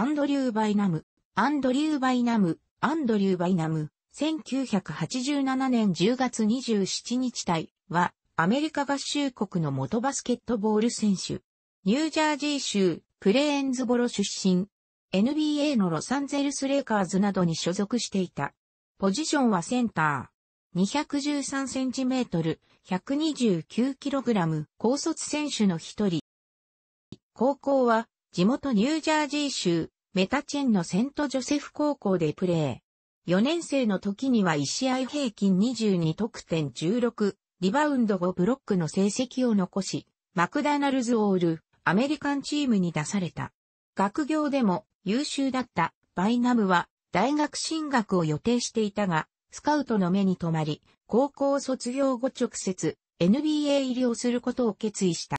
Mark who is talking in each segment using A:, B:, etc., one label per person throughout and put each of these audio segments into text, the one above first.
A: アンドリュー・バイナム、アンドリュー・バイナム、アンドリュー・バイナム、1987年10月27日対は、アメリカ合衆国の元バスケットボール選手。ニュージャージー州、プレーンズボロ出身。NBA のロサンゼルスレイカーズなどに所属していた。ポジションはセンター。213センチメートル、129キログラム、高卒選手の一人。高校は、地元ニュージャージー州、メタチェンのセントジョセフ高校でプレー。4年生の時には1試合平均22得点16、リバウンド5ブロックの成績を残し、マクダナルズオール、アメリカンチームに出された。学業でも優秀だったバイナムは大学進学を予定していたが、スカウトの目に留まり、高校卒業後直接 NBA 入りをすることを決意した。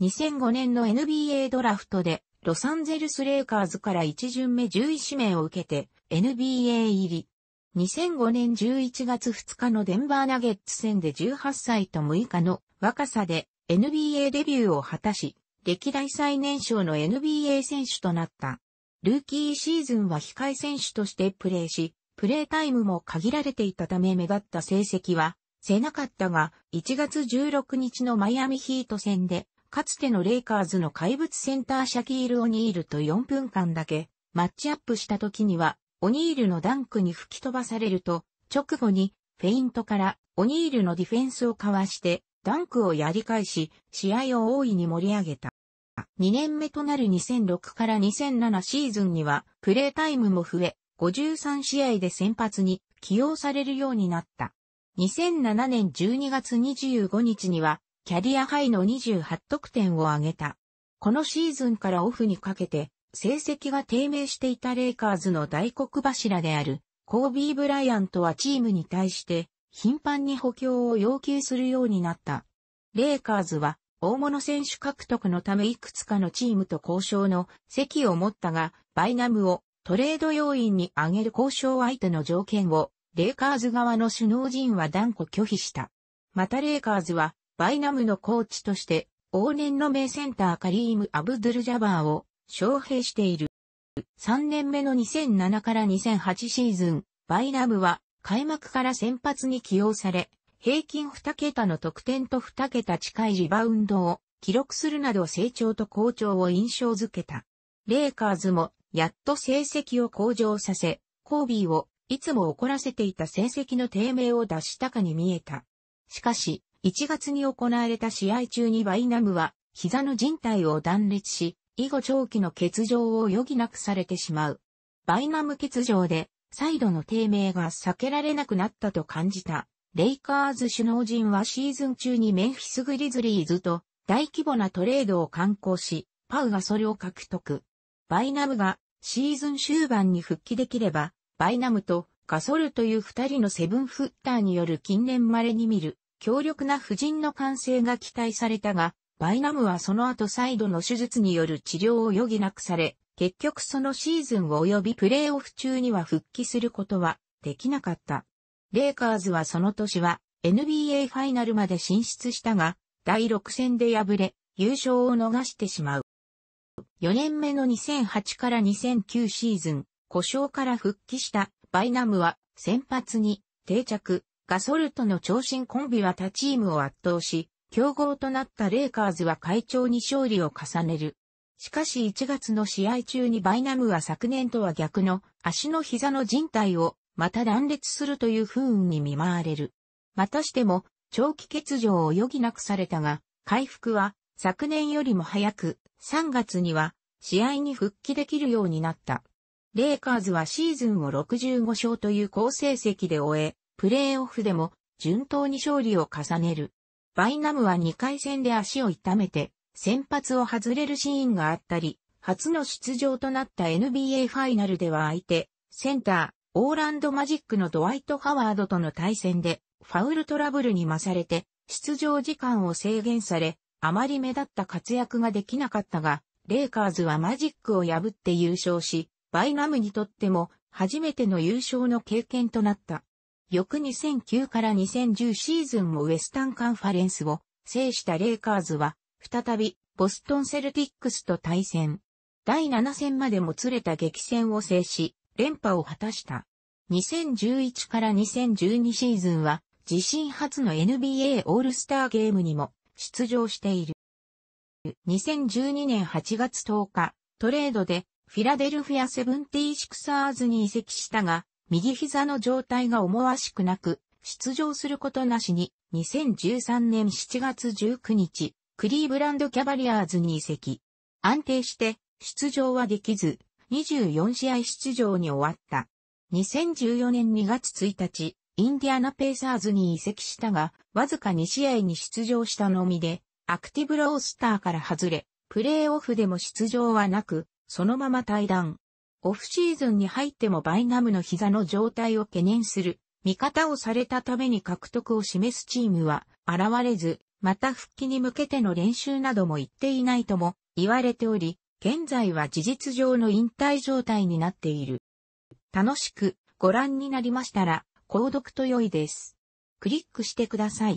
A: 2005年の NBA ドラフトで、ロサンゼルスレイカーズから1巡目10位指名を受けて、NBA 入り。2005年11月2日のデンバーナゲッツ戦で18歳と6日の若さで NBA デビューを果たし、歴代最年少の NBA 選手となった。ルーキーシーズンは控え選手としてプレーし、プレータイムも限られていたため目立った成績は、せなかったが、1月16日のマイアミヒート戦で、かつてのレイカーズの怪物センターシャキール・オニールと4分間だけマッチアップした時には、オニールのダンクに吹き飛ばされると、直後にフェイントからオニールのディフェンスをかわしてダンクをやり返し、試合を大いに盛り上げた。2年目となる2006から2007シーズンには、プレータイムも増え、53試合で先発に起用されるようになった。2007年12月25日には、キャリアハイの28得点を挙げた。このシーズンからオフにかけて、成績が低迷していたレイカーズの大黒柱である、コービー・ブライアントはチームに対して、頻繁に補強を要求するようになった。レイカーズは、大物選手獲得のためいくつかのチームと交渉の席を持ったが、バイナムをトレード要員に挙げる交渉相手の条件を、レイカーズ側の首脳陣は断固拒否した。またレイカーズは、バイナムのコーチとして、往年の名センターカリーム・アブドゥル・ジャバーを招聘している。3年目の2007から2008シーズン、バイナムは開幕から先発に起用され、平均2桁の得点と2桁近いリバウンドを記録するなど成長と好調を印象づけた。レイカーズもやっと成績を向上させ、コービーをいつも怒らせていた成績の低迷を脱したかに見えた。しかし、1月に行われた試合中にバイナムは膝の人帯を断裂し、以後長期の欠場を余儀なくされてしまう。バイナム欠場で再度の低迷が避けられなくなったと感じた。レイカーズ首脳陣はシーズン中にメンフィスグリズリーズと大規模なトレードを観行し、パウがそれを獲得。バイナムがシーズン終盤に復帰できれば、バイナムとガソルという二人のセブンフッターによる近年稀に見る強力な婦人の完成が期待されたが、バイナムはその後再度の手術による治療を余儀なくされ、結局そのシーズン及びプレーオフ中には復帰することはできなかった。レイカーズはその年は NBA ファイナルまで進出したが、第6戦で敗れ、優勝を逃してしまう。4年目の2008から2009シーズン、故障から復帰したバイナムは先発に定着、ガソルとの長身コンビは他チームを圧倒し、競合となったレイカーズは会長に勝利を重ねる。しかし1月の試合中にバイナムは昨年とは逆の足の膝の人帯をまた断裂するという不運に見舞われる。またしても長期欠場を余儀なくされたが、回復は昨年よりも早く3月には試合に復帰できるようになった。レイカーズはシーズンを65勝という好成績で終え、プレーオフでも順当に勝利を重ねる。バイナムは2回戦で足を痛めて、先発を外れるシーンがあったり、初の出場となった NBA ファイナルでは相手、センター、オーランドマジックのドワイト・ハワードとの対戦で、ファウルトラブルに勝れて、出場時間を制限され、あまり目立った活躍ができなかったが、レイカーズはマジックを破って優勝し、バイナムにとっても初めての優勝の経験となった。翌2009から2010シーズンもウエスタンカンファレンスを制したレイカーズは、再びボストンセルティックスと対戦。第7戦までもつれた激戦を制し、連覇を果たした。2011から2012シーズンは、自身初の NBA オールスターゲームにも出場している。2012年8月10日、トレードでフィラデルフィアセブンティーシクサーズに移籍したが、右膝の状態が思わしくなく、出場することなしに、2013年7月19日、クリーブランドキャバリアーズに移籍。安定して出場はできず、24試合出場に終わった。2014年2月1日、インディアナペーサーズに移籍したが、わずか2試合に出場したのみで、アクティブロースターから外れ、プレーオフでも出場はなく、そのまま退団。オフシーズンに入ってもバイナムの膝の状態を懸念する、味方をされたために獲得を示すチームは現れず、また復帰に向けての練習なども行っていないとも言われており、現在は事実上の引退状態になっている。楽しくご覧になりましたら、購読と良いです。クリックしてください。